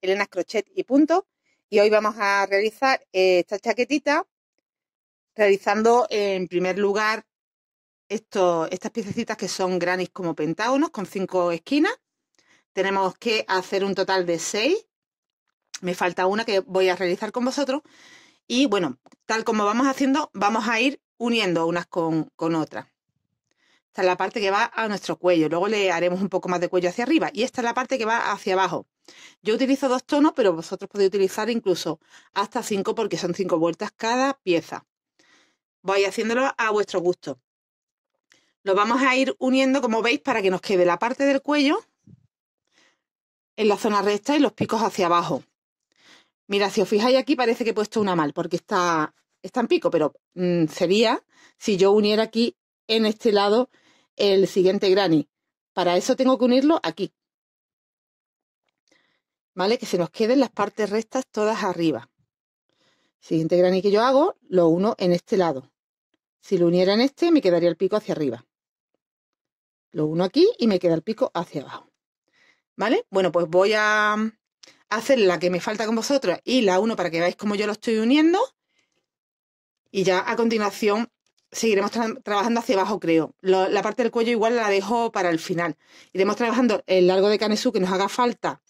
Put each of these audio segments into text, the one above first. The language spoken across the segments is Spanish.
Elena Crochet y punto. Y hoy vamos a realizar eh, esta chaquetita realizando en primer lugar estas piececitas que son granis como pentágonos con cinco esquinas. Tenemos que hacer un total de seis. Me falta una que voy a realizar con vosotros. Y bueno, tal como vamos haciendo, vamos a ir uniendo unas con otras. Esta es la parte que va a nuestro cuello. Luego le haremos un poco más de cuello hacia arriba. Y esta es la parte que va hacia abajo. Yo utilizo dos tonos, pero vosotros podéis utilizar incluso hasta cinco porque son cinco vueltas cada pieza. voy haciéndolo a vuestro gusto. Lo vamos a ir uniendo, como veis, para que nos quede la parte del cuello en la zona recta y los picos hacia abajo. Mira, si os fijáis aquí parece que he puesto una mal porque está, en pico, pero mm, sería si yo uniera aquí en este lado el siguiente granny. Para eso tengo que unirlo aquí. ¿Vale? Que se nos queden las partes rectas todas arriba. Siguiente granny que yo hago, lo uno en este lado. Si lo uniera en este, me quedaría el pico hacia arriba. Lo uno aquí y me queda el pico hacia abajo. ¿Vale? Bueno, pues voy a hacer la que me falta con vosotros y la uno para que veáis cómo yo lo estoy uniendo. Y ya a continuación seguiremos trabajando hacia abajo, creo. la parte del cuello igual la dejo para el final. Iremos trabajando el largo de Canesú que nos haga falta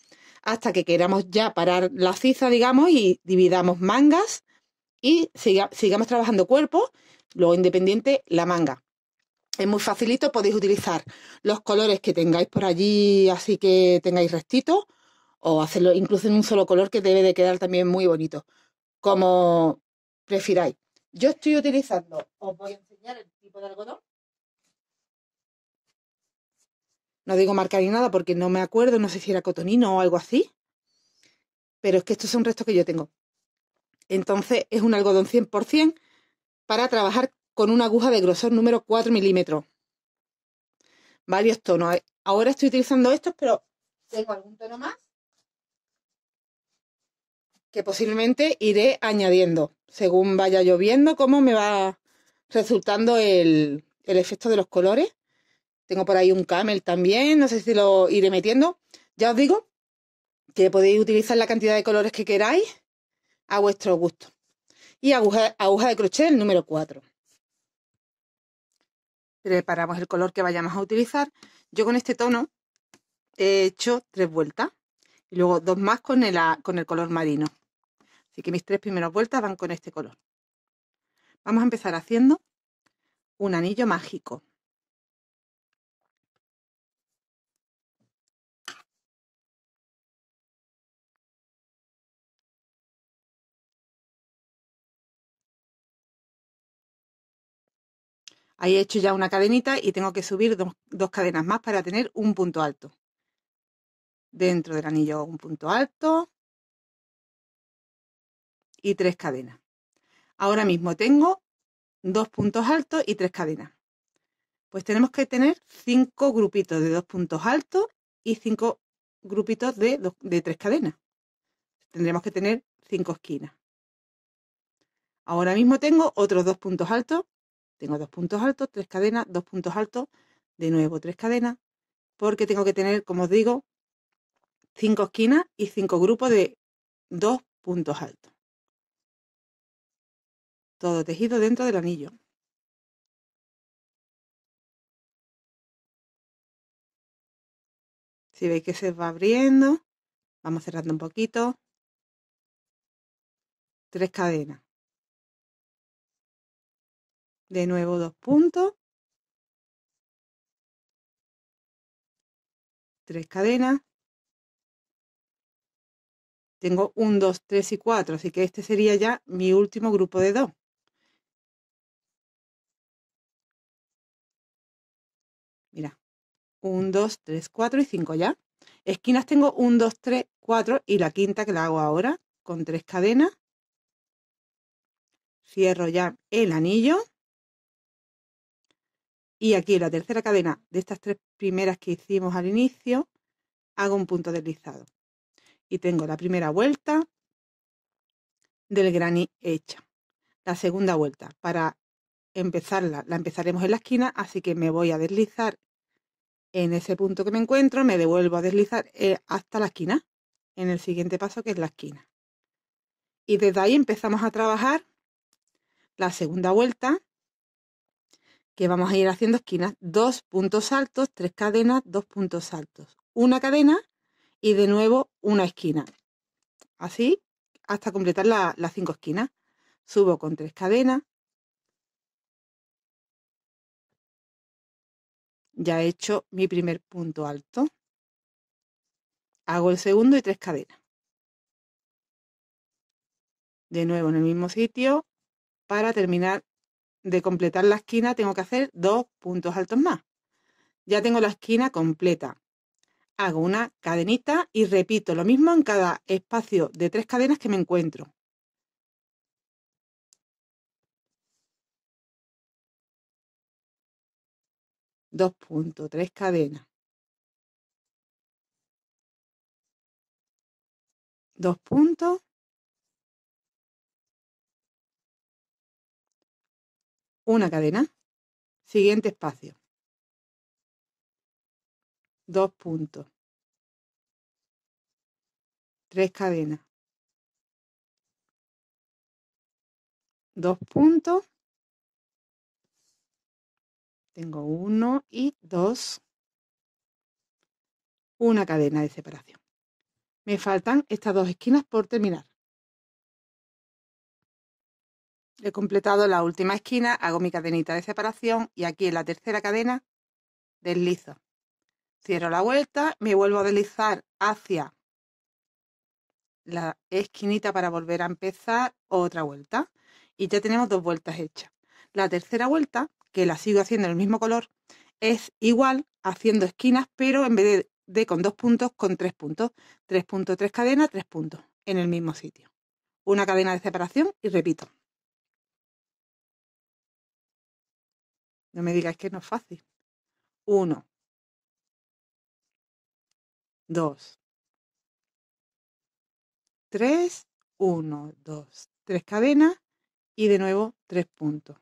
hasta que queramos ya parar la ciza, digamos, y dividamos mangas y sigamos trabajando cuerpo, luego independiente la manga. Es muy facilito, podéis utilizar los colores que tengáis por allí, así que tengáis restitos, o hacerlo incluso en un solo color que debe de quedar también muy bonito, como prefiráis. Yo estoy utilizando, os voy a enseñar el tipo de algodón. No digo marcar ni nada porque no me acuerdo, no sé si era cotonino o algo así. Pero es que estos son restos que yo tengo. Entonces es un algodón 100% para trabajar con una aguja de grosor número 4 milímetros. Varios tonos. Ahora estoy utilizando estos, pero tengo algún tono más que posiblemente iré añadiendo según vaya lloviendo, cómo me va resultando el, efecto de los colores. Tengo por ahí un camel también, no sé si lo iré metiendo. Ya os digo que podéis utilizar la cantidad de colores que queráis a vuestro gusto. Y aguja, aguja de crochet el número 4. Preparamos el color que vayamos a utilizar. Yo con este tono he hecho tres vueltas y luego dos más con el, con el color marino. Así que mis tres primeras vueltas van con este color. Vamos a empezar haciendo un anillo mágico. Ahí he hecho ya una cadenita y tengo que subir dos, dos, cadenas más para tener un punto alto. Dentro del anillo un punto alto, tres cadenas. Ahora mismo tengo dos puntos altos y tres cadenas. Pues tenemos que tener cinco grupitos de dos puntos altos y cinco grupitos de, de tres cadenas. Tendremos que tener cinco esquinas. Ahora mismo tengo otros dos puntos altos. Tengo dos puntos altos, tres cadenas, dos puntos altos, de nuevo tres cadenas, porque tengo que tener, como os digo, cinco esquinas y cinco grupos de dos puntos altos todo tejido dentro del anillo. Si veis que se va abriendo, vamos cerrando un poquito. Tres cadenas. De nuevo dos puntos. Tres cadenas. Tengo un, dos, tres y cuatro, así que este sería ya mi último grupo de dos. 1, 2, 3, 4 y 5 ya. Esquinas tengo 1, 2, 3, 4 y la quinta que la hago ahora con tres cadenas. Cierro ya el anillo. Y aquí en la tercera cadena de estas tres primeras que hicimos al inicio, hago un punto deslizado. Y tengo la primera vuelta del granny hecha. La segunda vuelta para empezarla, la empezaremos en la esquina, así que me voy a deslizar en ese punto que me encuentro, me devuelvo a deslizar eh, hasta la esquina, en el siguiente paso que es la esquina. Y desde ahí empezamos a trabajar la segunda vuelta, que vamos a ir haciendo esquinas, dos puntos altos, tres cadenas, dos puntos altos, una cadena y de nuevo una esquina. Así hasta completar las cinco esquinas. Subo con tres cadenas, Ya he hecho mi primer punto alto. Hago el segundo y tres cadenas. De nuevo en el mismo sitio. Para terminar de completar la esquina tengo que hacer dos puntos altos más. Ya tengo la esquina completa. Hago una cadenita y repito lo mismo en cada espacio de tres cadenas que me encuentro. Dos puntos, tres cadenas. Dos puntos. Una cadena. Siguiente espacio. Dos puntos. Tres cadenas. Dos puntos. Tengo uno y dos. Una cadena de separación. Me faltan estas dos esquinas por terminar. He completado la última esquina, hago mi cadenita de separación y aquí en la tercera cadena deslizo. Cierro la vuelta, me vuelvo a deslizar hacia la esquinita para volver a empezar otra vuelta. Y ya tenemos dos vueltas hechas. La tercera vuelta que la sigo haciendo en el mismo color, es igual haciendo esquinas, pero en vez de, de con dos puntos, con tres puntos. Tres puntos, tres cadenas, tres puntos, en el mismo sitio. Una cadena de separación y repito. No me digáis que no es fácil. Uno. Dos. Tres. Uno, dos, tres cadenas y de nuevo tres puntos.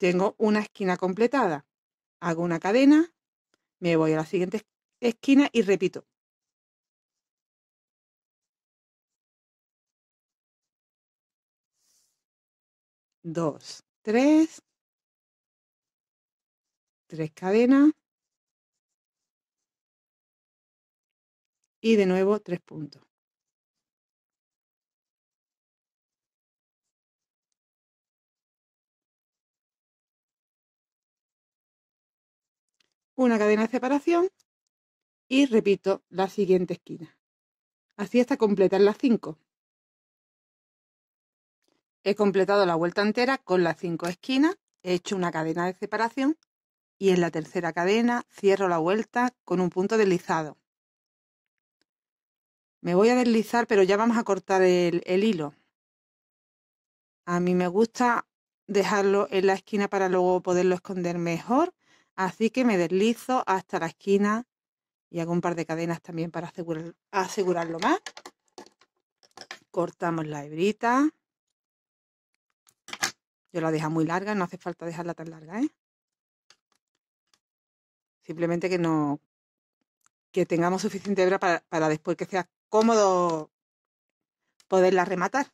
Tengo una esquina completada. Hago una cadena, me voy a la siguiente esquina y repito. Dos, tres, tres cadenas y de nuevo tres puntos. una cadena de separación y repito la siguiente esquina. Así hasta completar las 5. He completado la vuelta entera con las 5 esquinas, he hecho una cadena de separación y en la tercera cadena cierro la vuelta con un punto deslizado. Me voy a deslizar, pero ya vamos a cortar el hilo. A mí me gusta dejarlo en la esquina para luego poderlo esconder mejor Así que me deslizo hasta la esquina y hago un par de cadenas también para asegurarlo más. Cortamos la hebrita. Yo la dejo muy larga, no hace falta dejarla tan larga, ¿eh? Simplemente que no que tengamos suficiente hebra para, para después que sea cómodo poderla rematar.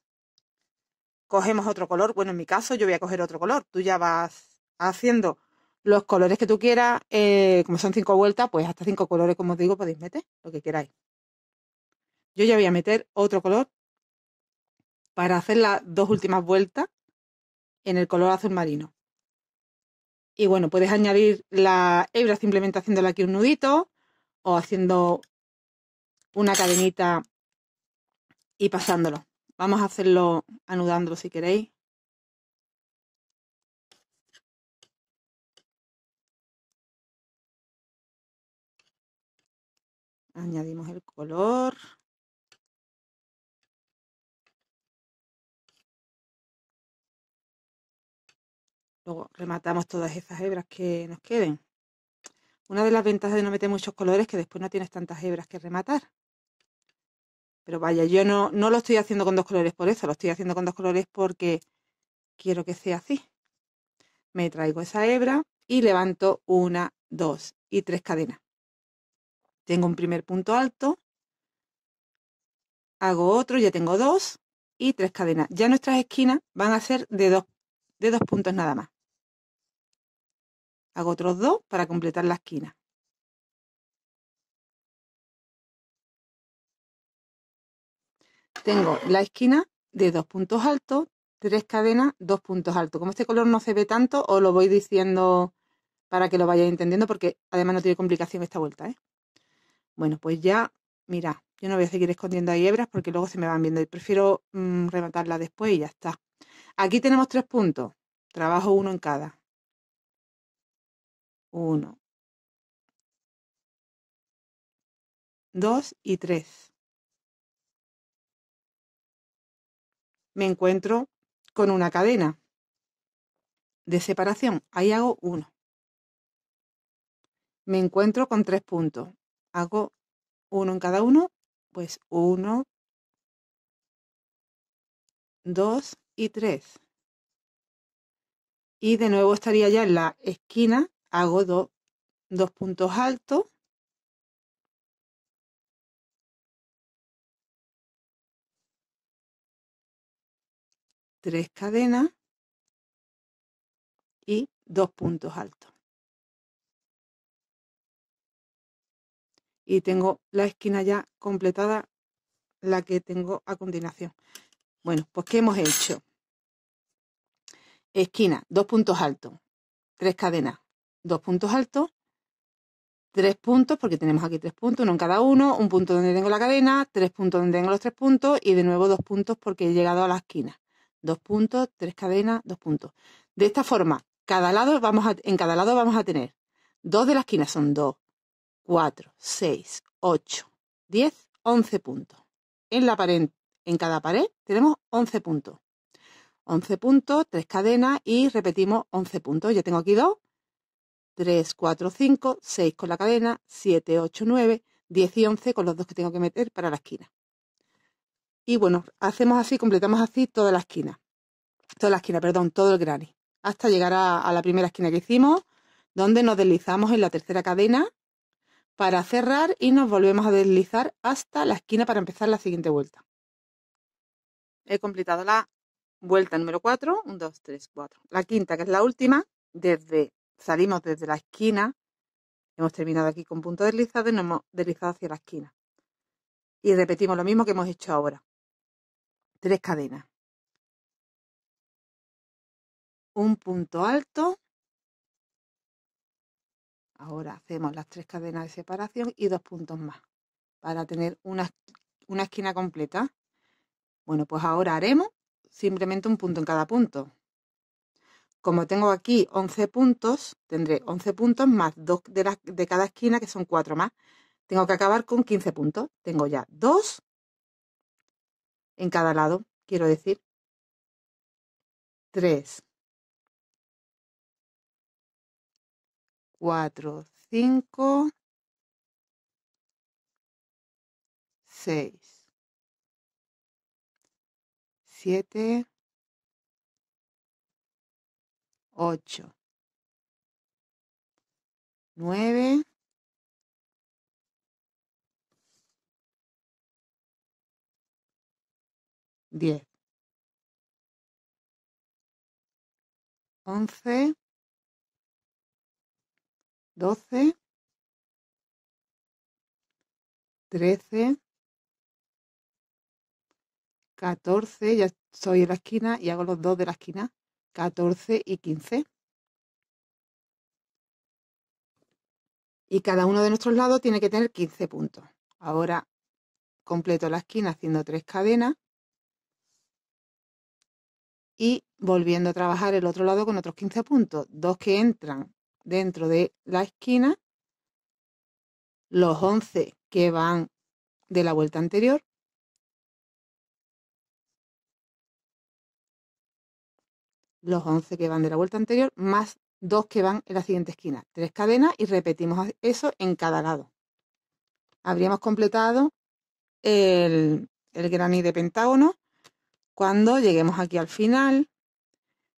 Cogemos otro color. Bueno, en mi caso yo voy a coger otro color. Tú ya vas haciendo los colores que tú quieras, eh, como son cinco vueltas, pues hasta cinco colores, como os digo, podéis meter lo que queráis. Yo ya voy a meter otro color para hacer las dos últimas vueltas en el color azul marino. Y bueno, puedes añadir la hebra simplemente haciéndole aquí un nudito o haciendo una cadenita y pasándolo. Vamos a hacerlo anudándolo si queréis. añadimos el color luego rematamos todas esas hebras que nos queden una de las ventajas de no meter muchos colores es que después no tienes tantas hebras que rematar pero vaya yo no, no lo estoy haciendo con dos colores por eso lo estoy haciendo con dos colores porque quiero que sea así me traigo esa hebra y levanto una dos y tres cadenas tengo un primer punto alto, hago otro, ya tengo dos y tres cadenas. Ya nuestras esquinas van a ser de dos, de dos puntos nada más. Hago otros dos para completar la esquina. Tengo la esquina de dos puntos altos, tres cadenas, dos puntos altos. Como este color no se ve tanto, os lo voy diciendo para que lo vayáis entendiendo, porque además no tiene complicación esta vuelta. ¿eh? Bueno, pues ya, mira, yo no voy a seguir escondiendo ahí hebras porque luego se me van viendo y prefiero mm, rematarla después y ya está. Aquí tenemos tres puntos. Trabajo uno en cada. Uno. Dos y tres. Me encuentro con una cadena de separación. Ahí hago uno. Me encuentro con tres puntos hago uno en cada uno, pues uno, dos y tres. Y de nuevo estaría ya en la esquina, hago dos puntos altos. Tres cadenas y dos puntos altos. y tengo la esquina ya completada, la que tengo a continuación. Bueno, pues ¿qué hemos hecho? Esquina, dos puntos altos, tres cadenas, dos puntos altos, tres puntos, porque tenemos aquí tres puntos, uno en cada uno, un punto donde tengo la cadena, tres puntos donde tengo los tres puntos y de nuevo dos puntos porque he llegado a la esquina. Dos puntos, tres cadenas, dos puntos. De esta forma, cada lado vamos en cada lado vamos a tener dos de la esquina, son dos, 4, 6, 8, 10, 11 puntos. En, la pared, en cada pared tenemos 11 puntos. 11 puntos, 3 cadenas y repetimos 11 puntos. Ya tengo aquí 2, 3, 4, 5, 6 con la cadena, 7, 8, 9, 10 y 11 con los dos que tengo que meter para la esquina. Y bueno, hacemos así, completamos así toda la esquina. Toda la esquina, perdón, todo el granny. Hasta llegar a la primera esquina que hicimos, donde nos deslizamos en la tercera cadena para cerrar y nos volvemos a deslizar hasta la esquina para empezar la siguiente vuelta. He completado la vuelta número 4, 1, 2, 3, 4. La quinta, que es la última, desde salimos desde la esquina, hemos terminado aquí con punto deslizado y nos hemos deslizado hacia la esquina. Y repetimos lo mismo que hemos hecho ahora. Tres cadenas. Un punto alto, Ahora hacemos las tres cadenas de separación y dos puntos más para tener una, una esquina completa. Bueno, pues ahora haremos simplemente un punto en cada punto. Como tengo aquí 11 puntos, tendré 11 puntos más dos de, de cada esquina, que son cuatro más. Tengo que acabar con 15 puntos. Tengo ya dos en cada lado, quiero decir. tres. cuatro cinco seis siete ocho nueve diez once 12, 13, catorce, ya soy en la esquina y hago los dos de la esquina, catorce y quince. Y cada uno de nuestros lados tiene que tener 15 puntos. Ahora completo la esquina haciendo tres cadenas y volviendo a trabajar el otro lado con otros 15 puntos, dos que entran dentro de la esquina, los 11 que van de la vuelta anterior, los 11 que van de la vuelta anterior, más dos que van en la siguiente esquina. Tres cadenas y repetimos eso en cada lado. Habríamos completado el, el de pentágono cuando lleguemos aquí al final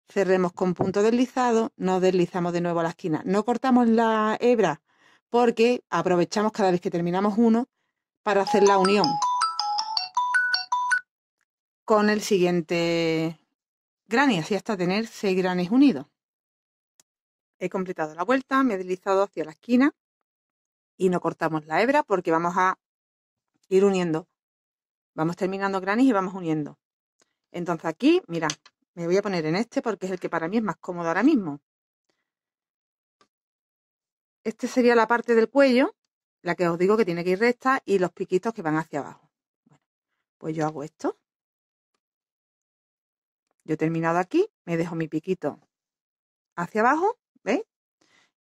cerremos con punto deslizado, nos deslizamos de nuevo a la esquina. No cortamos la hebra porque aprovechamos cada vez que terminamos uno para hacer la unión con el siguiente granny. y así hasta tener seis granes unidos. He completado la vuelta, me he deslizado hacia la esquina y no cortamos la hebra porque vamos a ir uniendo. Vamos terminando granis y vamos uniendo. Entonces aquí, mira. Me voy a poner en este porque es el que para mí es más cómodo ahora mismo. Este sería la parte del cuello, la que os digo que tiene que ir recta y los piquitos que van hacia abajo. Bueno, pues yo hago esto. Yo he terminado aquí, me dejo mi piquito hacia abajo, ¿veis?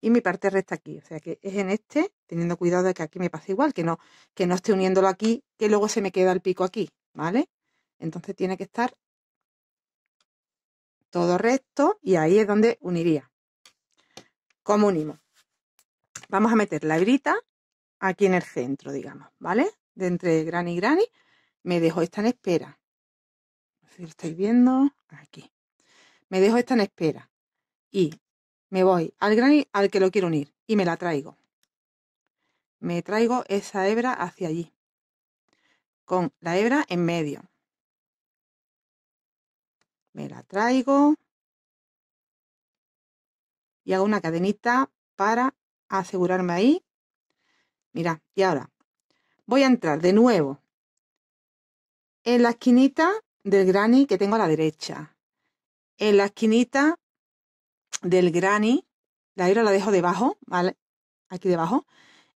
Y mi parte recta aquí, o sea que es en este, teniendo cuidado de que aquí me pase igual, que no, que no esté uniéndolo aquí, que luego se me queda el pico aquí, ¿vale? Entonces tiene que estar todo recto y ahí es donde uniría. como unimos? Vamos a meter la hebrita aquí en el centro, digamos, ¿vale? De entre Granny y granny me dejo esta en espera. si lo estáis viendo aquí. Me dejo esta en espera y me voy al Granny al que lo quiero unir y me la traigo. Me traigo esa hebra hacia allí con la hebra en medio me la traigo y hago una cadenita para asegurarme ahí. Mira, y ahora voy a entrar de nuevo en la esquinita del granny que tengo a la derecha. En la esquinita del granny, la hebra la dejo debajo, ¿vale? Aquí debajo.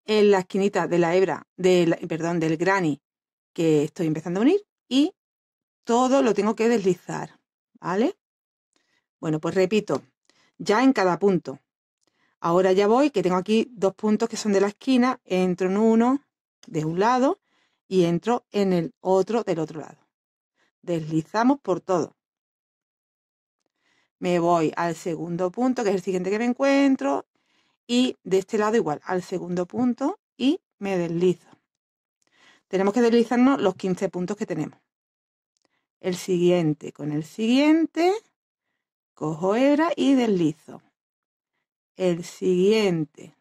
En la esquinita de la hebra, del, perdón, del granny que estoy empezando a unir. Y todo lo tengo que deslizar. ¿Vale? Bueno, pues repito, ya en cada punto. Ahora ya voy, que tengo aquí dos puntos que son de la esquina, entro en uno de un lado y entro en el otro del otro lado. Deslizamos por todo. Me voy al segundo punto, que es el siguiente que me encuentro, y de este lado igual, al segundo punto y me deslizo. Tenemos que deslizarnos los 15 puntos que tenemos el siguiente. Con el siguiente cojo hebra y deslizo. El siguiente.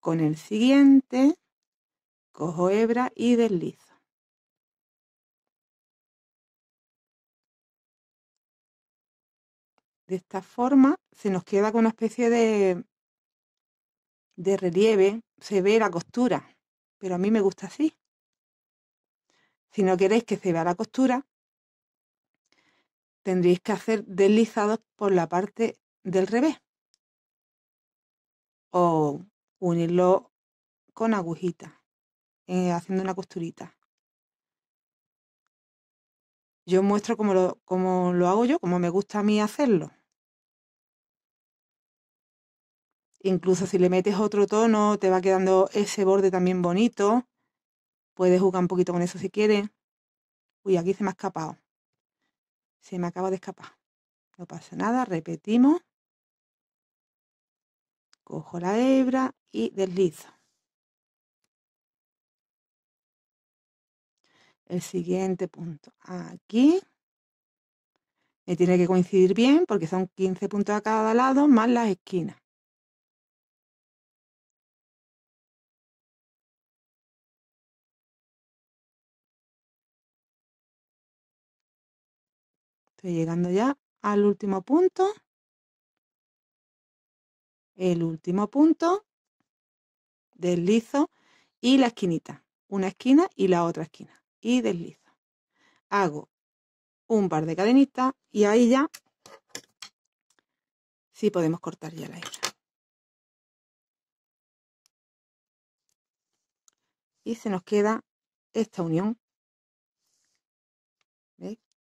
Con el siguiente cojo hebra y deslizo. De esta forma se nos queda con una especie de, de relieve, se ve la costura, pero a mí me gusta así. Si no queréis que se vea la costura, tendréis que hacer deslizados por la parte del revés o unirlo con agujita, eh, haciendo una costurita. Yo muestro cómo lo, cómo lo hago yo, cómo me gusta a mí hacerlo. Incluso si le metes otro tono, te va quedando ese borde también bonito. Puedes jugar un poquito con eso si quieres. Uy, aquí se me ha escapado. Se me acaba de escapar. No pasa nada, repetimos. Cojo la hebra y deslizo. El siguiente punto aquí. Me tiene que coincidir bien porque son 15 puntos a cada lado más las esquinas. Estoy llegando ya al último punto. El último punto. Deslizo y la esquinita. Una esquina y la otra esquina. Y deslizo. Hago un par de cadenitas y ahí ya Si podemos cortar ya la hebra. y se nos queda esta unión.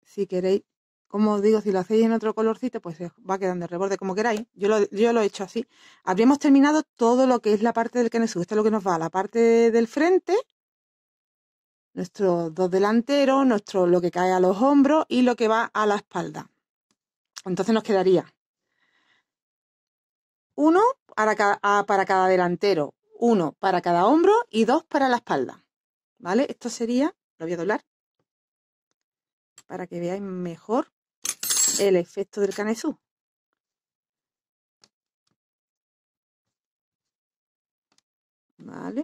Si queréis como digo, si lo hacéis en otro colorcito, pues va quedando el reborde como queráis. Yo lo, he hecho así. Habríamos terminado todo lo que es la parte del que Esto es lo que nos va a la parte del frente, nuestros dos delanteros, nuestro, lo que cae a los hombros y lo que va a la espalda. Entonces nos quedaría uno para cada, ah, para cada delantero, uno para cada hombro y dos para la espalda. ¿Vale? Esto sería, lo voy a doblar para que veáis mejor el efecto del canesú. ¿Vale?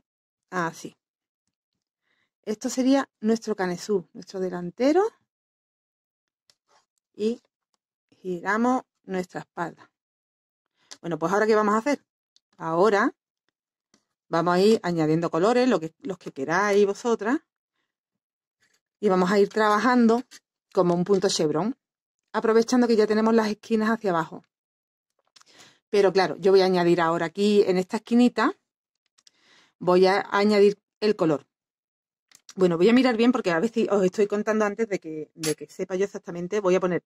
Así. Ah, Esto sería nuestro canesú, nuestro delantero. Y giramos nuestra espalda. Bueno, pues ahora ¿qué vamos a hacer? Ahora vamos a ir añadiendo colores, lo los que queráis vosotras. Y vamos a ir trabajando como un punto chevron aprovechando que ya tenemos las esquinas hacia abajo. Pero claro, yo voy a añadir ahora aquí en esta esquinita, voy a añadir el color. Bueno, voy a mirar bien porque a veces os estoy contando antes de que, de que sepa yo exactamente. Voy a poner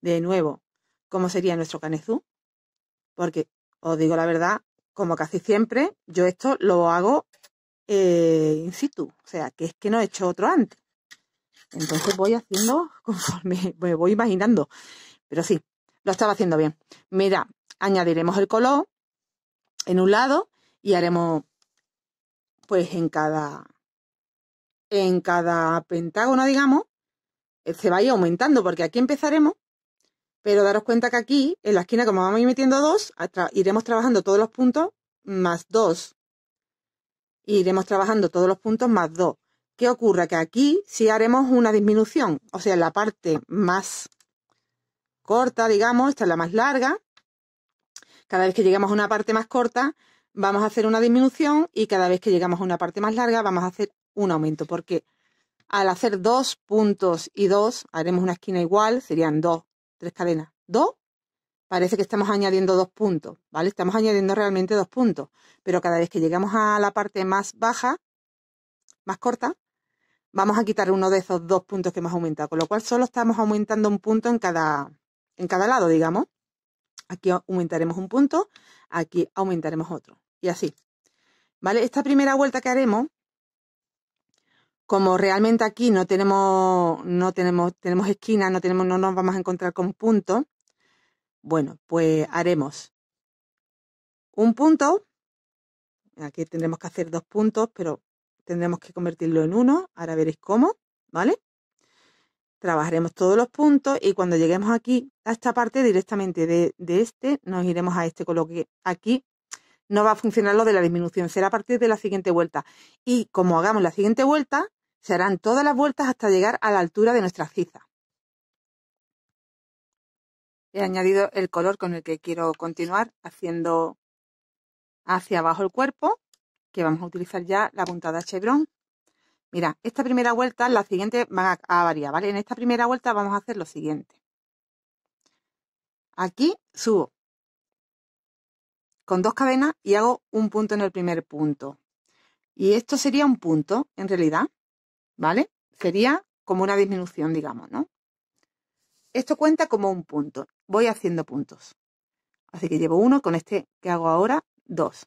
de nuevo cómo sería nuestro canezú, porque os digo la verdad, como casi siempre, yo esto lo hago eh, in situ, o sea, que es que no he hecho otro antes. Entonces voy haciendo conforme me voy imaginando. Pero sí, lo estaba haciendo bien. Mira, añadiremos el color en un lado y haremos pues en cada en cada pentágono, digamos, eh, se va a ir aumentando porque aquí empezaremos, pero daros cuenta que aquí en la esquina como vamos a ir metiendo dos, iremos trabajando todos los puntos más dos. Iremos trabajando todos los puntos más dos. ¿Qué ocurre? Que aquí si haremos una disminución, o sea, la parte más corta, digamos, esta es la más larga. Cada vez que llegamos a una parte más corta, vamos a hacer una disminución y cada vez que llegamos a una parte más larga, vamos a hacer un aumento, porque al hacer dos puntos y dos, haremos una esquina igual, serían dos, tres cadenas, dos. Parece que estamos añadiendo dos puntos, ¿vale? Estamos añadiendo realmente dos puntos, pero cada vez que llegamos a la parte más baja, más corta, vamos a quitar uno de esos dos puntos que hemos aumentado, con lo cual solo estamos aumentando un punto en cada, en cada lado, digamos. Aquí aumentaremos un punto, aquí aumentaremos otro, y así. ¿Vale? Esta primera vuelta que haremos, como realmente aquí no tenemos, no tenemos, tenemos esquinas, no, tenemos, no nos vamos a encontrar con puntos, bueno, pues haremos un punto, aquí tendremos que hacer dos puntos, pero Tendremos que convertirlo en uno, ahora veréis cómo, ¿vale? Trabajaremos todos los puntos y cuando lleguemos aquí a esta parte directamente de, este, nos iremos a este, coloque aquí no va a funcionar lo de la disminución, será a partir de la siguiente vuelta. Y como hagamos la siguiente vuelta, se harán todas las vueltas hasta llegar a la altura de nuestra ciza. He añadido el color con el que quiero continuar haciendo hacia abajo el cuerpo que vamos a utilizar ya la puntada chevron. Mira, esta primera vuelta, la siguiente va a, a variar, ¿vale? En esta primera vuelta vamos a hacer lo siguiente. Aquí subo con dos cadenas y hago un punto en el primer punto. Y esto sería un punto, en realidad, ¿vale? Sería como una disminución, digamos, ¿no? Esto cuenta como un punto. Voy haciendo puntos. Así que llevo uno con este que hago ahora, dos.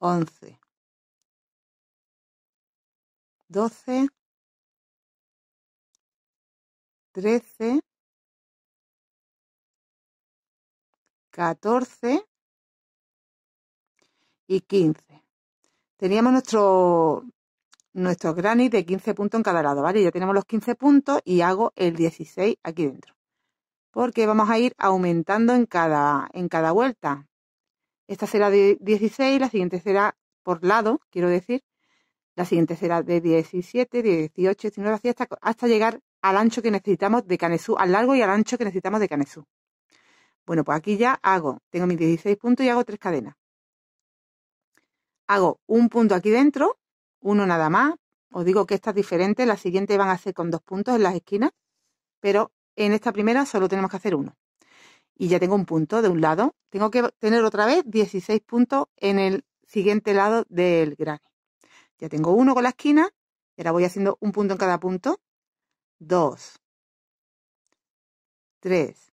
11 12 13 14 y 15 Teníamos nuestro nuestro granny de 15 puntos en cada lado, ¿vale? Ya tenemos los 15 puntos y hago el 16 aquí dentro. Porque vamos a ir aumentando en cada, en cada vuelta. Esta será de 16, la siguiente será por lado, quiero decir. La siguiente será de 17, 18, 19, hasta, hasta llegar al ancho que necesitamos de Canesú, al largo y al ancho que necesitamos de Canesú. Bueno, pues aquí ya hago, tengo mis 16 puntos y hago tres cadenas. Hago un punto aquí dentro, uno nada más. Os digo que es diferente, la siguiente van a ser con dos puntos en las esquinas, pero en esta primera solo tenemos que hacer uno y ya tengo un punto de un lado. Tengo que tener otra vez 16 puntos en el siguiente lado del granny. Ya tengo uno con la esquina, y ahora voy haciendo un punto en cada punto. 2, 3,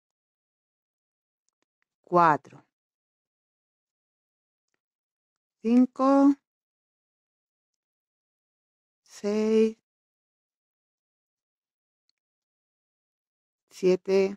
4, 5, 6, 7,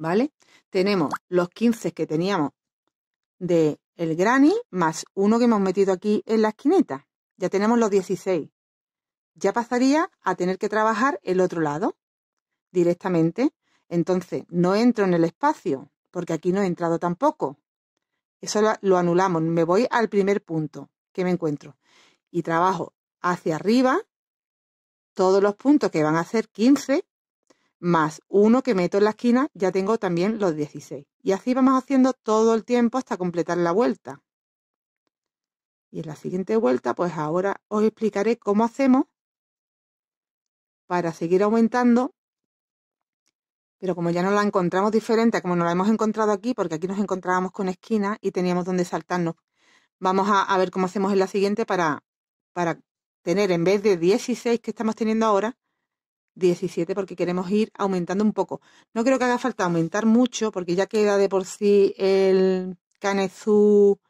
¿vale? Tenemos los 15 que teníamos del el granny más uno que hemos metido aquí en la esquinita. Ya tenemos los 16. Ya pasaría a tener que trabajar el otro lado directamente. Entonces, no entro en el espacio, porque aquí no he entrado tampoco. Eso lo, lo anulamos. Me voy al primer punto que me encuentro. Y trabajo hacia arriba todos los puntos que van a ser 15 más uno que meto en la esquina, ya tengo también los 16. Y así vamos haciendo todo el tiempo hasta completar la vuelta. Y en la siguiente vuelta, pues ahora os explicaré cómo hacemos para seguir aumentando. Pero como ya no la encontramos diferente a como nos la hemos encontrado aquí, porque aquí nos encontrábamos con esquina y teníamos donde saltarnos. Vamos a, ver cómo hacemos en la siguiente para, para tener, en vez de 16 que estamos teniendo ahora, 17 porque queremos ir aumentando un poco. No creo que haga falta aumentar mucho porque ya queda de por sí el canezú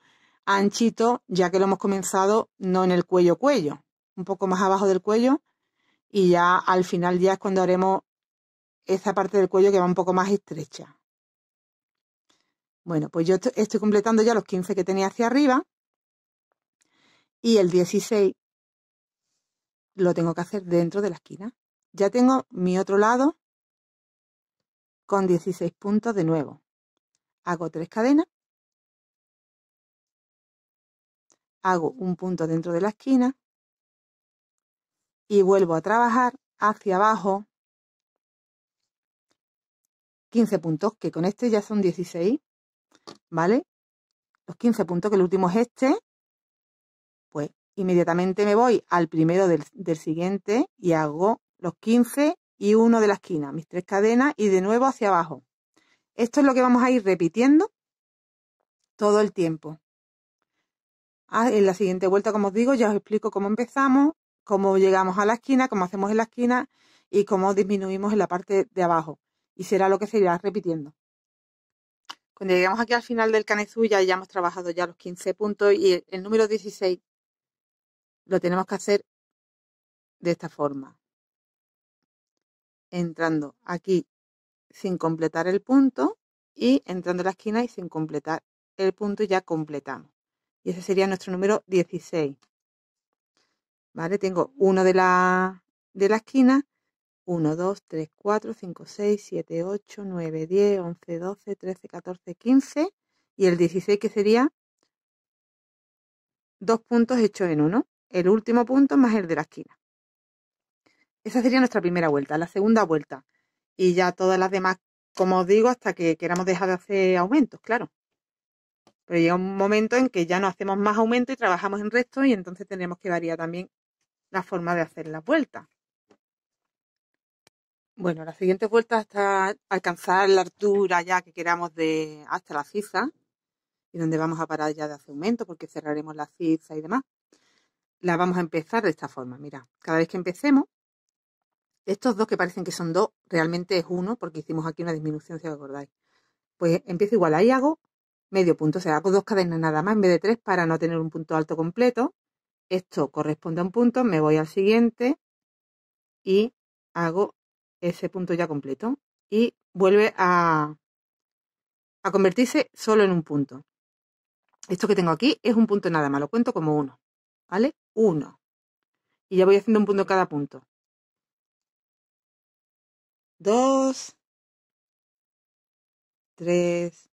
anchito, ya que lo hemos comenzado no en el cuello cuello, un poco más abajo del cuello y ya al final ya es cuando haremos esa parte del cuello que va un poco más estrecha. Bueno, pues yo estoy completando ya los 15 que tenía hacia arriba y el 16 lo tengo que hacer dentro de la esquina. Ya tengo mi otro lado con 16 puntos de nuevo. Hago tres cadenas. Hago un punto dentro de la esquina. Y vuelvo a trabajar hacia abajo. 15 puntos, que con este ya son 16. ¿Vale? Los 15 puntos, que el último es este. Pues inmediatamente me voy al primero del, del siguiente y hago los 15 y uno de la esquina, mis tres cadenas y de nuevo hacia abajo. Esto es lo que vamos a ir repitiendo todo el tiempo. Ah, en la siguiente vuelta, como os digo, ya os explico cómo empezamos, cómo llegamos a la esquina, cómo hacemos en la esquina y cómo disminuimos en la parte de abajo. Y será lo que se irá repitiendo. Cuando lleguemos aquí al final del canezú ya hemos trabajado ya los 15 puntos y el, el número 16 lo tenemos que hacer de esta forma entrando aquí sin completar el punto y entrando a la esquina y sin completar el punto ya completamos. Y ese sería nuestro número 16. ¿Vale? Tengo uno de la, de la esquina, 1, 2, 3, 4, 5, 6, 7, 8, 9, 10, 11, 12, 13, 14, 15 y el 16 que sería dos puntos hechos en uno, el último punto más el de la esquina. Esa sería nuestra primera vuelta, la segunda vuelta. Y ya todas las demás, como os digo, hasta que queramos dejar de hacer aumentos, claro. Pero llega un momento en que ya no hacemos más aumento y trabajamos en resto y entonces tenemos que variar también la forma de hacer las vueltas. Bueno, las siguientes vueltas hasta alcanzar la altura ya que queramos de hasta la ciza y donde vamos a parar ya de hacer aumento porque cerraremos la cisa y demás. La vamos a empezar de esta forma. Mira, cada vez que empecemos estos dos que parecen que son dos, realmente es uno, porque hicimos aquí una disminución, si os acordáis. Pues empiezo igual, ahí hago medio punto, o sea, hago dos cadenas nada más en vez de tres para no tener un punto alto completo. Esto corresponde a un punto, me voy al siguiente y hago ese punto ya completo. Y vuelve a, a convertirse solo en un punto. Esto que tengo aquí es un punto nada más, lo cuento como uno, ¿vale? Uno. Y ya voy haciendo un punto cada punto dos, tres,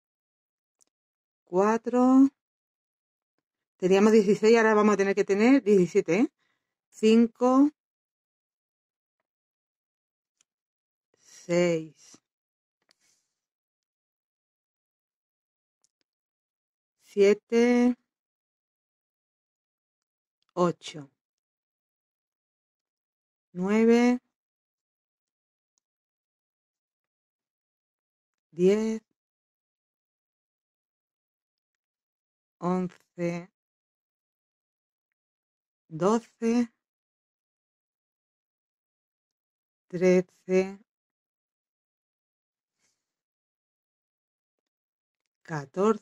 cuatro. Teníamos 16, ahora vamos a tener que tener 17. ¿eh? 5, 6, 7, 8, 9, 10, 11, 12, 13, 14,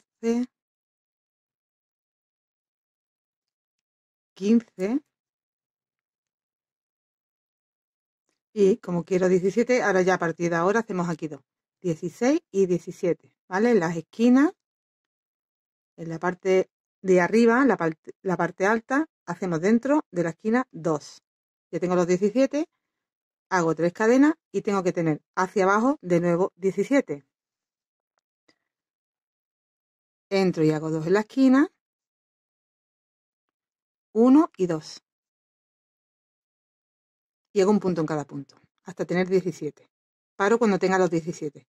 15. Y como quiero 17, ahora ya a partir de ahora hacemos aquí 2. 16 y 17, ¿vale? En las esquinas, en la parte de arriba, la parte, alta, hacemos dentro de la esquina 2. Ya tengo los 17, hago tres cadenas y tengo que tener hacia abajo de nuevo 17. Entro y hago dos en la esquina, 1 y 2. Y hago un punto en cada punto, hasta tener 17. Paro cuando tenga los 17.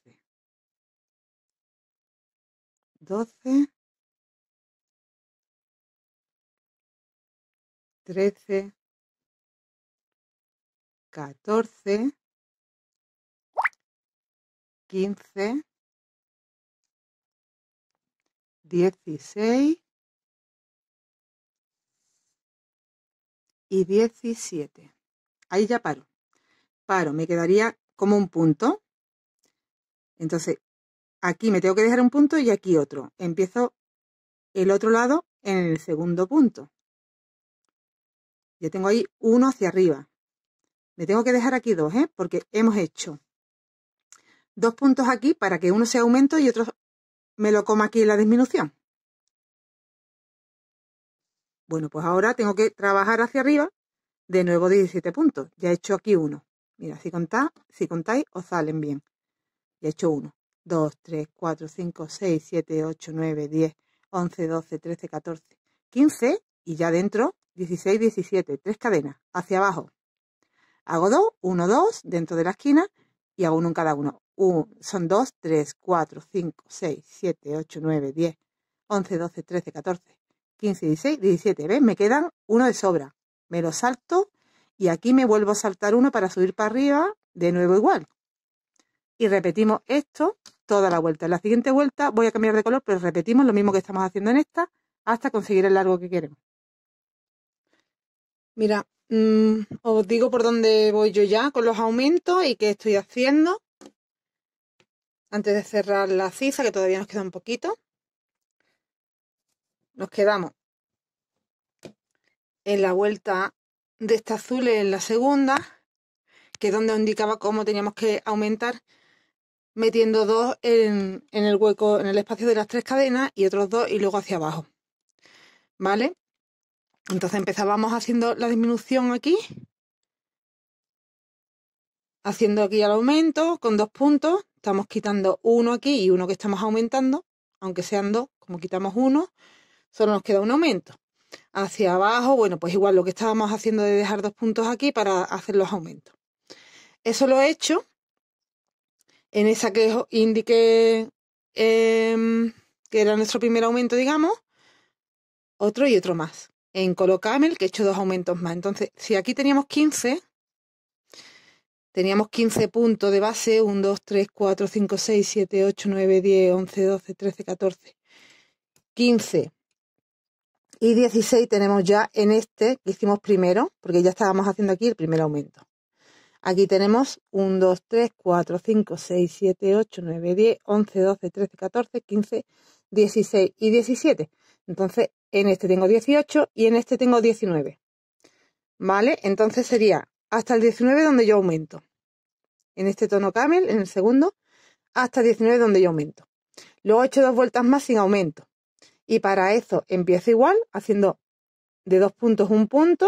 12 13 14 15 16 y 17. Ahí ya paro. Paro, me quedaría como un punto. Entonces Aquí me tengo que dejar un punto y aquí otro. Empiezo el otro lado en el segundo punto. Ya tengo ahí uno hacia arriba. Me tengo que dejar aquí dos, ¿eh? porque hemos hecho dos puntos aquí para que uno sea aumento y otro me lo coma aquí en la disminución. Bueno, pues ahora tengo que trabajar hacia arriba de nuevo 17 puntos. Ya he hecho aquí uno. Mira, si contáis, si contáis os salen bien. Ya he hecho uno. 2, 3, 4, 5, 6, 7, 8, 9, 10, 11, 12, 13, 14, 15 y ya dentro 16, 17, 3 cadenas hacia abajo. Hago 2, 1, 2 dentro de la esquina y hago uno en cada uno. uno son 2, 3, 4, 5, 6, 7, 8, 9, 10, 11, 12, 13, 14, 15, 16, 17. ¿Ves? Me quedan uno de sobra. Me lo salto y aquí me vuelvo a saltar uno para subir para arriba de nuevo igual. Y repetimos esto toda la vuelta. En la siguiente vuelta voy a cambiar de color, pero repetimos lo mismo que estamos haciendo en esta hasta conseguir el largo que queremos. Mira, mm, os digo por dónde voy yo ya con los aumentos y qué estoy haciendo. Antes de cerrar la ciza, que todavía nos queda un poquito. Nos quedamos en la vuelta de esta azul en la segunda, que es donde indicaba cómo teníamos que aumentar metiendo dos en, el hueco, en el espacio de las tres cadenas y otros dos y luego hacia abajo. ¿Vale? Entonces empezábamos haciendo la disminución aquí, haciendo aquí el aumento con dos puntos, estamos quitando uno aquí y uno que estamos aumentando, aunque sean dos, como quitamos uno, solo nos queda un aumento. Hacia abajo, bueno, pues igual lo que estábamos haciendo de dejar dos puntos aquí para hacer los aumentos. Eso lo he hecho en esa que indiqué em, que era nuestro primer aumento, digamos, otro y otro más. En Colocamel, que he hecho dos aumentos más. Entonces, si aquí teníamos 15, teníamos 15 puntos de base, 1, 2, 3, 4, 5, 6, 7, 8, 9, 10, 11, 12, 13, 14, 15 y 16 tenemos ya en este que hicimos primero, porque ya estábamos haciendo aquí el primer aumento. Aquí tenemos 1, 2, 3, 4, 5, 6, 7, 8, 9, 10, 11, 12, 13, 14, 15, 16 y 17. Entonces, en este tengo 18 y en este tengo 19. ¿Vale? Entonces sería hasta el 19 donde yo aumento. En este tono camel, en el segundo, hasta 19 donde yo aumento. Luego he hecho dos vueltas más sin aumento. Y para eso empiezo igual, haciendo de dos puntos un punto,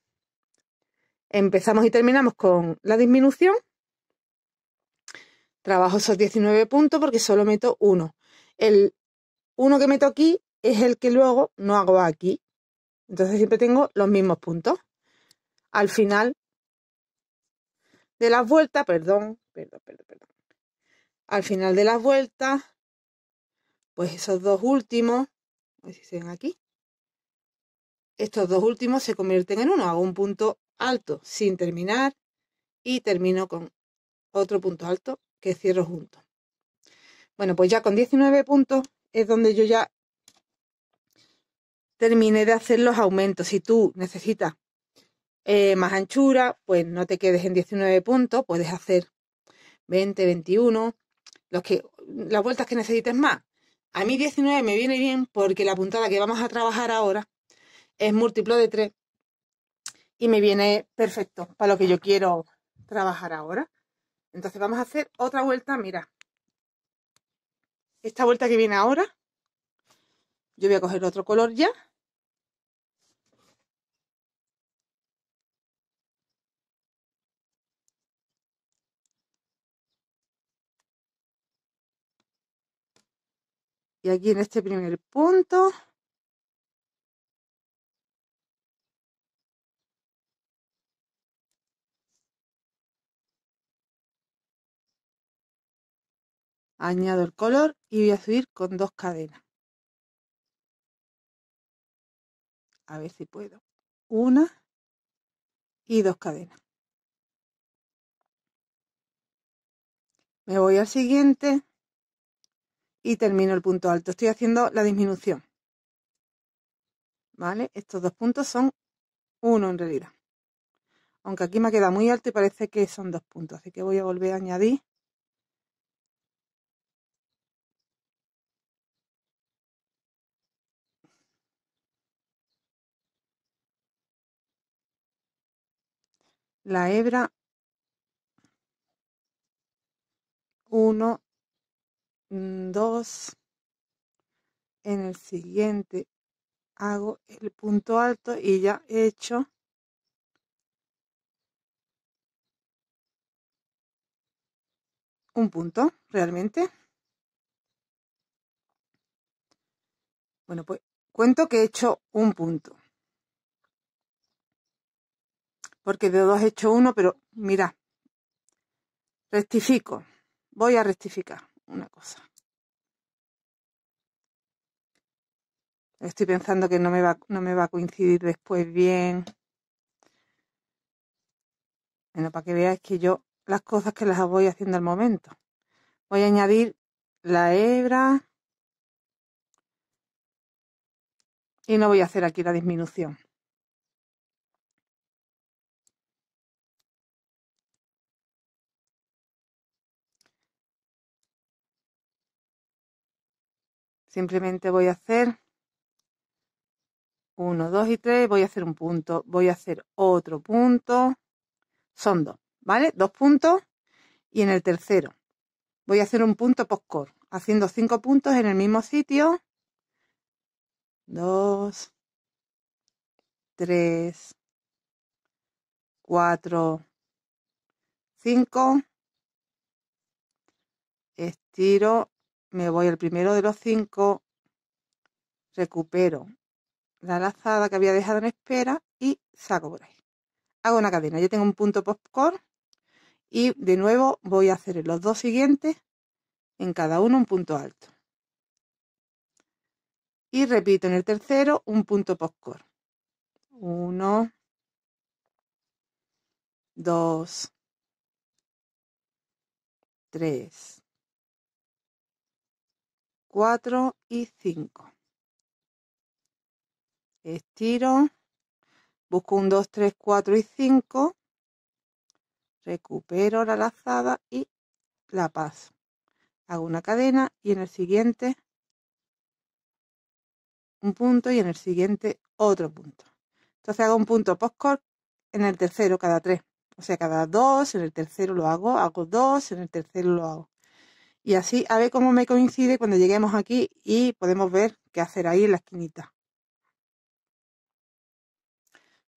Empezamos y terminamos con la disminución. Trabajo esos 19 puntos porque solo meto uno. El uno que meto aquí es el que luego no hago aquí. Entonces siempre tengo los mismos puntos. Al final de las vueltas, perdón, perdón, perdón, perdón. Al final de las vueltas, pues esos dos últimos, a ver si se ven aquí, estos dos últimos se convierten en uno. Hago un punto alto sin terminar y termino con otro punto alto que cierro junto. Bueno, pues ya con 19 puntos es donde yo ya terminé de hacer los aumentos. Si tú necesitas eh, más anchura, pues no te quedes en 19 puntos, puedes hacer 20, 21, los que, las vueltas que necesites más. A mí 19 me viene bien porque la puntada que vamos a trabajar ahora es múltiplo de 3 y me viene perfecto para lo que yo quiero trabajar ahora. Entonces vamos a hacer otra vuelta, mira. Esta vuelta que viene ahora, yo voy a coger otro color ya. Y aquí en este primer punto añado el color y voy a subir con dos cadenas a ver si puedo una y dos cadenas me voy al siguiente y termino el punto alto estoy haciendo la disminución vale estos dos puntos son uno en realidad aunque aquí me queda muy alto y parece que son dos puntos así que voy a volver a añadir La hebra uno, mm, dos. En el siguiente hago el punto alto y ya he hecho un punto realmente. Bueno, pues cuento que he hecho un punto. porque de dos he hecho uno, pero mira rectifico, voy a rectificar una cosa. Estoy pensando que no me va, no me va a coincidir después bien. Bueno, para que veáis que yo las cosas que las voy haciendo al momento. Voy a añadir la hebra. Y no voy a hacer aquí la disminución. Simplemente voy a hacer 1, 2 y 3, voy a hacer un punto, voy a hacer otro punto, son dos, ¿vale? Dos puntos y en el tercero voy a hacer un punto postcore, haciendo cinco puntos en el mismo sitio, 2, 3, 4, 5, estiro me voy al primero de los cinco, recupero la lazada que había dejado en espera y saco por ahí. Hago una cadena, ya tengo un punto popcorn y de nuevo voy a hacer en los dos siguientes en cada uno un punto alto. Y repito en el tercero un punto popcorn. Uno, dos, tres, 4 y 5. Estiro, busco un 2, 3, 4 y 5, recupero la lazada y la paso. Hago una cadena y en el siguiente un punto y en el siguiente otro punto. Entonces hago un punto postcore en el tercero cada tres. O sea, cada dos, en el tercero lo hago, hago dos, en el tercero lo hago. Y así a ver cómo me coincide cuando lleguemos aquí y podemos ver qué hacer ahí en la esquinita.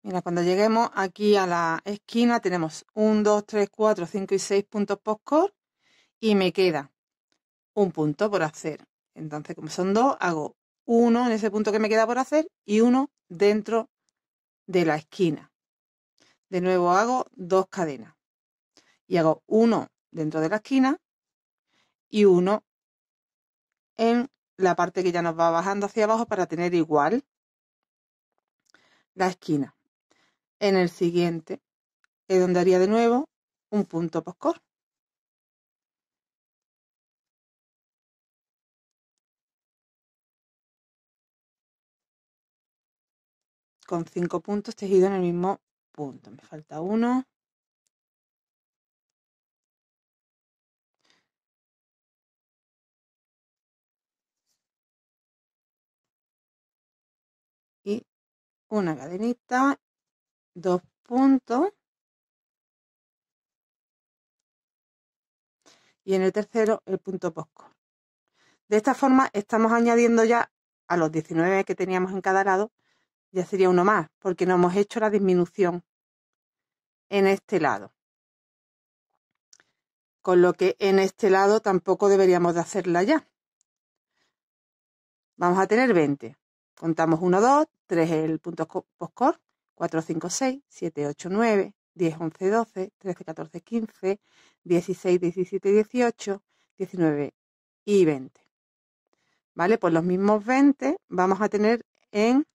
Mira, cuando lleguemos aquí a la esquina tenemos 1, 2, 3, 4, 5 y 6 puntos postcore y me queda un punto por hacer. Entonces, como son dos, hago uno en ese punto que me queda por hacer y uno dentro de la esquina. De nuevo hago dos cadenas y hago uno dentro de la esquina y uno en la parte que ya nos va bajando hacia abajo para tener igual la esquina. En el siguiente es donde haría de nuevo un punto poscor. Con cinco puntos tejidos en el mismo punto. Me falta uno. una cadenita, dos puntos. Y en el tercero el punto posco. De esta forma estamos añadiendo ya a los 19 que teníamos en cada lado, ya sería uno más, porque no hemos hecho la disminución en este lado. Con lo que en este lado tampoco deberíamos de hacerla ya. Vamos a tener 20. Contamos 1, 2, 3 el punto postcore, 4, 5, 6, 7, 8, 9, 10, 11, 12, 13, 14, 15, 16, 17, 18, 19 y 20. ¿Vale? Pues los mismos 20 vamos a tener en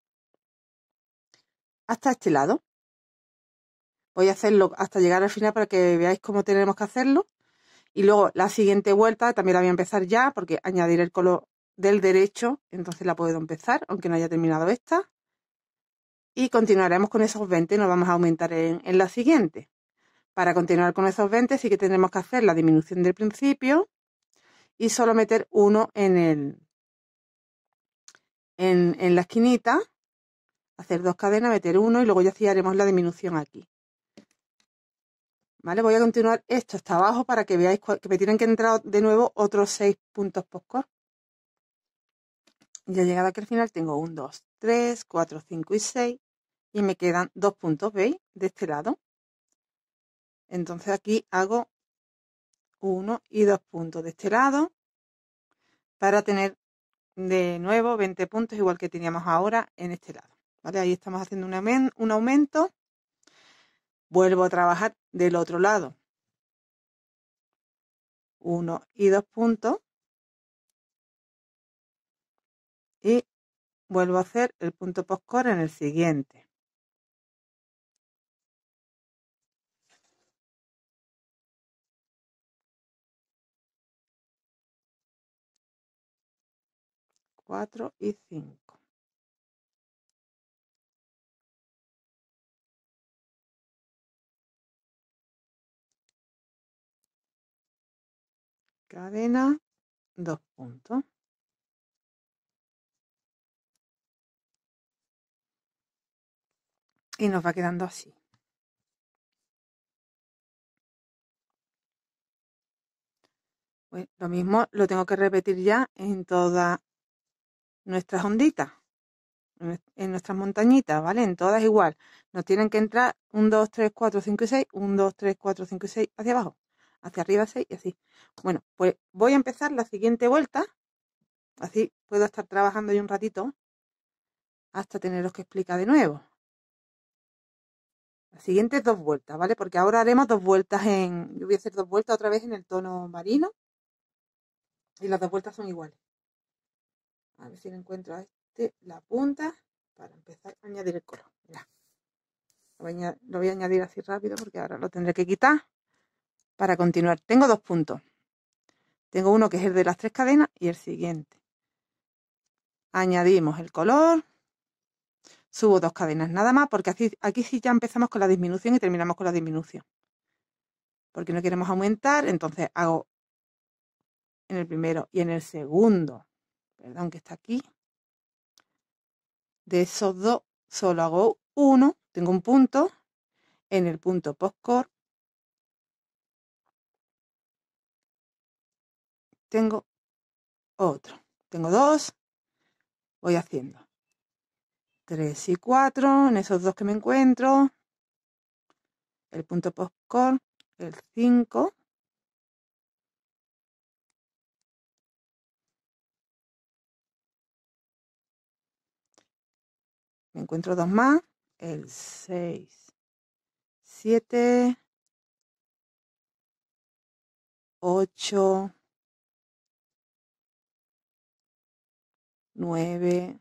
hasta este lado. Voy a hacerlo hasta llegar al final para que veáis cómo tenemos que hacerlo. Y luego la siguiente vuelta también la voy a empezar ya porque añadiré el color del derecho, entonces la puedo empezar, aunque no haya terminado esta. Y continuaremos con esos 20, nos vamos a aumentar en, la siguiente. Para continuar con esos 20 sí que tendremos que hacer la disminución del principio y solo meter uno en, el, en, la esquinita, hacer dos cadenas, meter uno y luego ya sí haremos la disminución aquí. ¿Vale? Voy a continuar esto hasta abajo para que veáis que me tienen que entrar de nuevo otros seis puntos postcor. Ya llegado aquí al final tengo 1, 2, 3, 4, 5 y 6 y me quedan dos puntos, ¿veis? De este lado. Entonces aquí hago uno y dos puntos de este lado para tener de nuevo 20 puntos igual que teníamos ahora en este lado. ¿Vale? Ahí estamos haciendo un aumento. Vuelvo a trabajar del otro lado. Uno y dos puntos y vuelvo a hacer el punto postcor en el siguiente. Cuatro y cinco. Cadena, dos puntos. y nos va quedando así. Bueno, lo mismo lo tengo que repetir ya en todas nuestras onditas, en nuestras montañitas, ¿vale? En todas igual. Nos tienen que entrar 1, 2, 3, 4, 5 y 6, 1, 2, 3, 4, 5 y 6 hacia abajo, hacia arriba 6 y así. Bueno, pues voy a empezar la siguiente vuelta, así puedo estar trabajando yo un ratito hasta teneros que explicar de nuevo. Las siguientes dos vueltas, ¿vale? Porque ahora haremos dos vueltas en... Yo voy a hacer dos vueltas otra vez en el tono marino. Y las dos vueltas son iguales. A ver si encuentro a este la punta para empezar a añadir el color. Lo voy, lo voy a añadir así rápido porque ahora lo tendré que quitar para continuar. Tengo dos puntos. Tengo uno que es el de las tres cadenas y el siguiente. Añadimos el color Subo dos cadenas nada más porque aquí, aquí sí ya empezamos con la disminución y terminamos con la disminución. Porque no queremos aumentar, entonces hago en el primero y en el segundo, perdón que está aquí, de esos dos solo hago uno, tengo un punto en el punto postcore, tengo otro, tengo dos, voy haciendo. 3 y 4, en esos dos que me encuentro, el punto postcore, el 5. Me encuentro dos más, el 6, 7, 8, 9,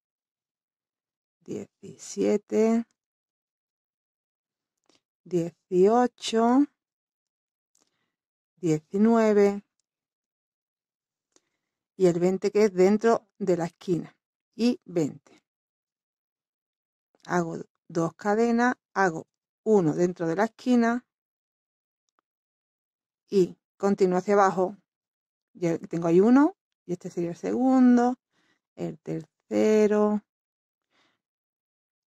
17 18 19 y el 20 que es dentro de la esquina y 20. Hago dos cadenas, hago uno dentro de la esquina y continúo hacia abajo. Ya tengo ahí uno y este sería el segundo, el tercero,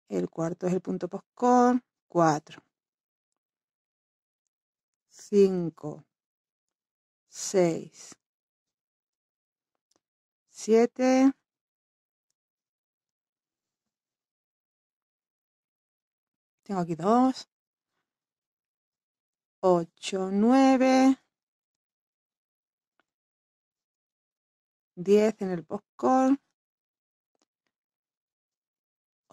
el cuarto es el punto postcón, 4, 5, 6, 7, tengo aquí 2, 8, 9, 10 en el postcón,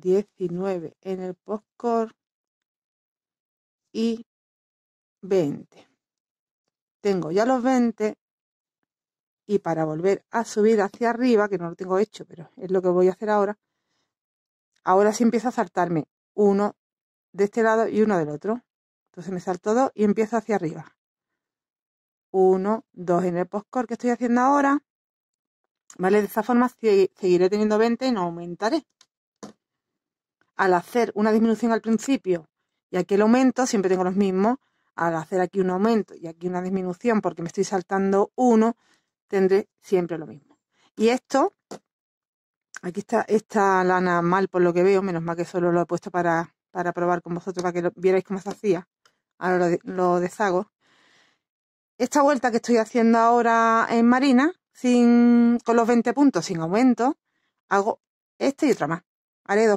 19 en el postcore y 20. Tengo ya los 20 y para volver a subir hacia arriba, que no lo tengo hecho, pero es lo que voy a hacer ahora, ahora sí empiezo a saltarme uno de este lado y uno del otro. Entonces me salto dos y empiezo hacia arriba. Uno, dos en el postcore que estoy haciendo ahora. ¿Vale? De esta forma seguiré teniendo 20 y no aumentaré al hacer una disminución al principio y aquí el aumento, siempre tengo los mismos, al hacer aquí un aumento y aquí una disminución porque me estoy saltando uno, tendré siempre lo mismo. Y esto, aquí está esta lana mal por lo que veo, menos mal que solo lo he puesto para, probar con vosotros, para que vierais cómo se hacía. Ahora lo, deshago. Esta vuelta que estoy haciendo ahora en Marina, sin, con los 20 puntos sin aumento, hago este y otra más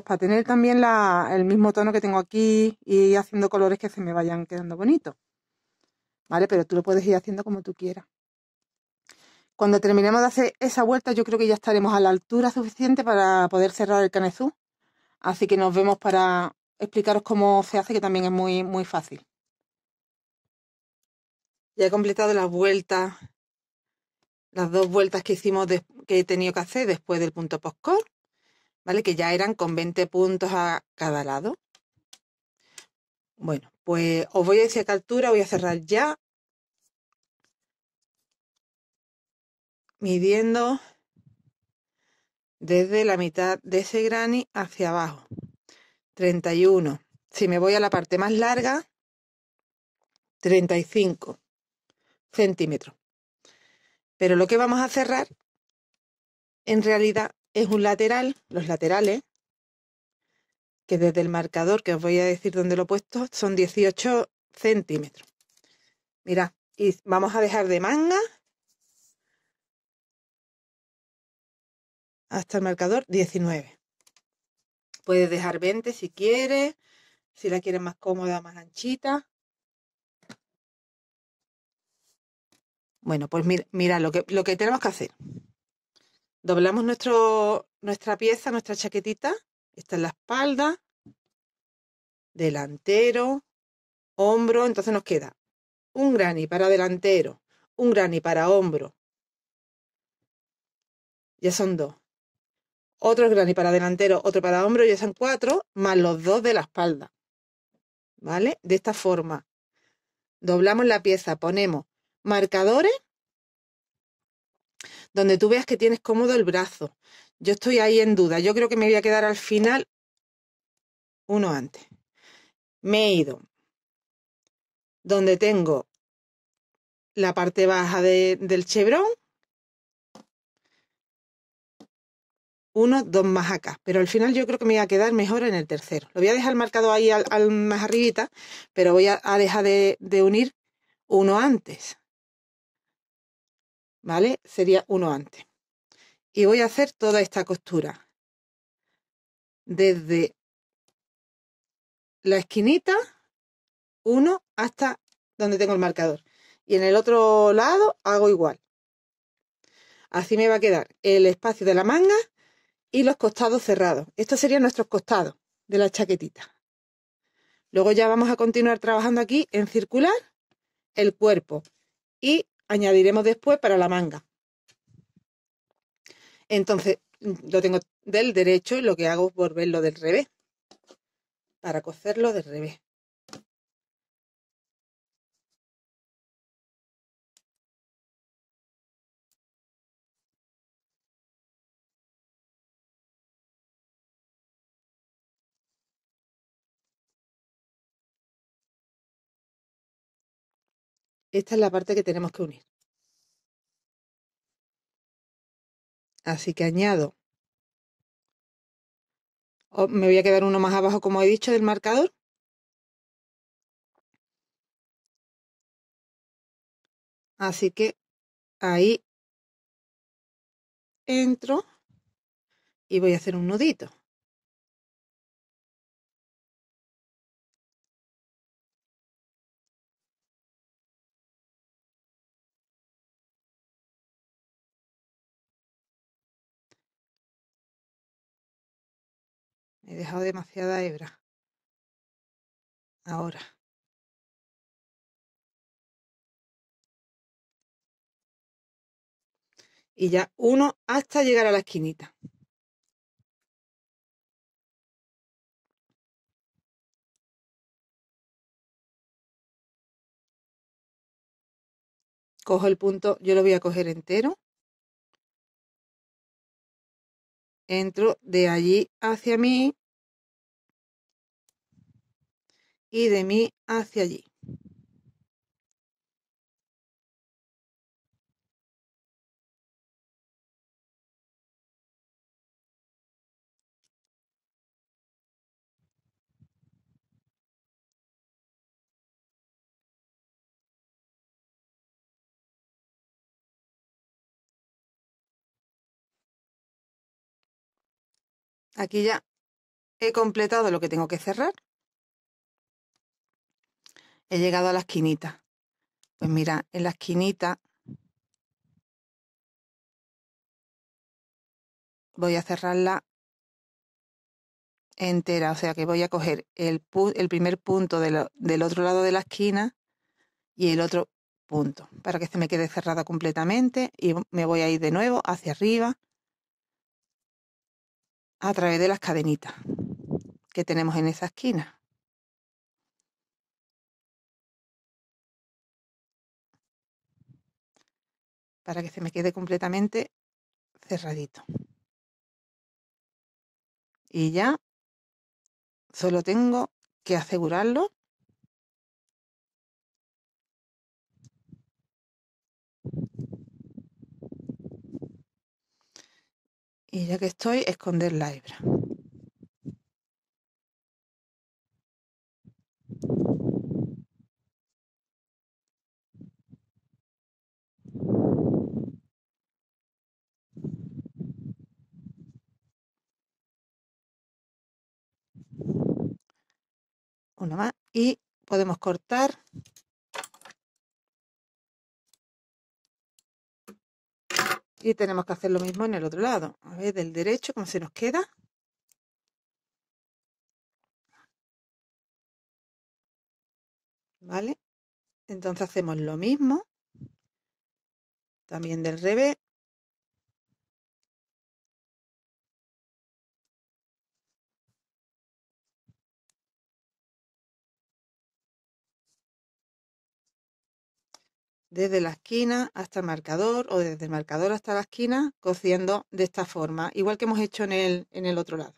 para tener también la, el mismo tono que tengo aquí y haciendo colores que se me vayan quedando bonitos. ¿Vale? Pero tú lo puedes ir haciendo como tú quieras. Cuando terminemos de hacer esa vuelta, yo creo que ya estaremos a la altura suficiente para poder cerrar el canezú. Así que nos vemos para explicaros cómo se hace, que también es muy, muy fácil. Ya he completado las vueltas, las dos vueltas que hicimos que he tenido que hacer después del punto postcore. Que ya eran con 20 puntos a cada lado. Bueno, pues os voy a decir qué altura, voy a cerrar ya. Midiendo desde la mitad de ese granny hacia abajo. 31. Si me voy a la parte más larga, 35 centímetros. Pero lo que vamos a cerrar, en realidad, es un lateral, los laterales, que desde el marcador, que os voy a decir dónde lo he puesto, son 18 centímetros. Mirad, y vamos a dejar de manga hasta el marcador 19. Puedes dejar 20 si quieres, si la quieres más cómoda, más anchita. Bueno, pues mira, lo, lo que tenemos que hacer. Doblamos nuestro, nuestra pieza, nuestra chaquetita. Esta es la espalda, delantero, hombro. Entonces nos queda un granny para delantero, un granny para hombro. Ya son dos. Otro granny para delantero, otro para hombro, ya son cuatro, más los dos de la espalda. ¿Vale? De esta forma. Doblamos la pieza, ponemos marcadores donde tú veas que tienes cómodo el brazo. Yo estoy ahí en duda. Yo creo que me voy a quedar al final uno antes. Me he ido donde tengo la parte baja del chevron. Uno, dos más acá. Pero al final yo creo que me voy a quedar mejor en el tercero. Lo voy a dejar marcado ahí al, más arribita, pero voy a, dejar de unir uno antes. ¿vale? Sería uno antes. Y voy a hacer toda esta costura. Desde la esquinita, uno hasta donde tengo el marcador. Y en el otro lado hago igual. Así me va a quedar el espacio de la manga y los costados cerrados. Estos serían nuestros costados de la chaquetita. Luego ya vamos a continuar trabajando aquí en circular el cuerpo y añadiremos después para la manga. Entonces lo tengo del derecho y lo que hago es volverlo del revés para coserlo del revés. Esta es la parte que tenemos que unir. Así que añado. Oh, me voy a quedar uno más abajo, como he dicho, del marcador. Así que ahí entro y voy a hacer un nudito. He dejado demasiada hebra. Ahora. Y ya uno hasta llegar a la esquinita. Cojo el punto, yo lo voy a coger entero. Entro de allí hacia mí y de mí hacia allí. Aquí ya he completado lo que tengo que cerrar. He llegado a la esquinita. Pues mira, en la esquinita voy a cerrarla entera, o sea que voy a coger el, primer punto del otro lado de la esquina y el otro punto para que se me quede cerrada completamente y me voy a ir de nuevo hacia arriba a través de las cadenitas que tenemos en esa esquina. para que se me quede completamente cerradito. Y ya solo tengo que asegurarlo Y ya que estoy, esconder la hebra. Una más y podemos cortar Y tenemos que hacer lo mismo en el otro lado. A ver, del derecho, ¿cómo se nos queda? ¿Vale? Entonces hacemos lo mismo. También del revés. desde la esquina hasta el marcador o desde el marcador hasta la esquina, cociendo de esta forma, igual que hemos hecho en el, en el otro lado.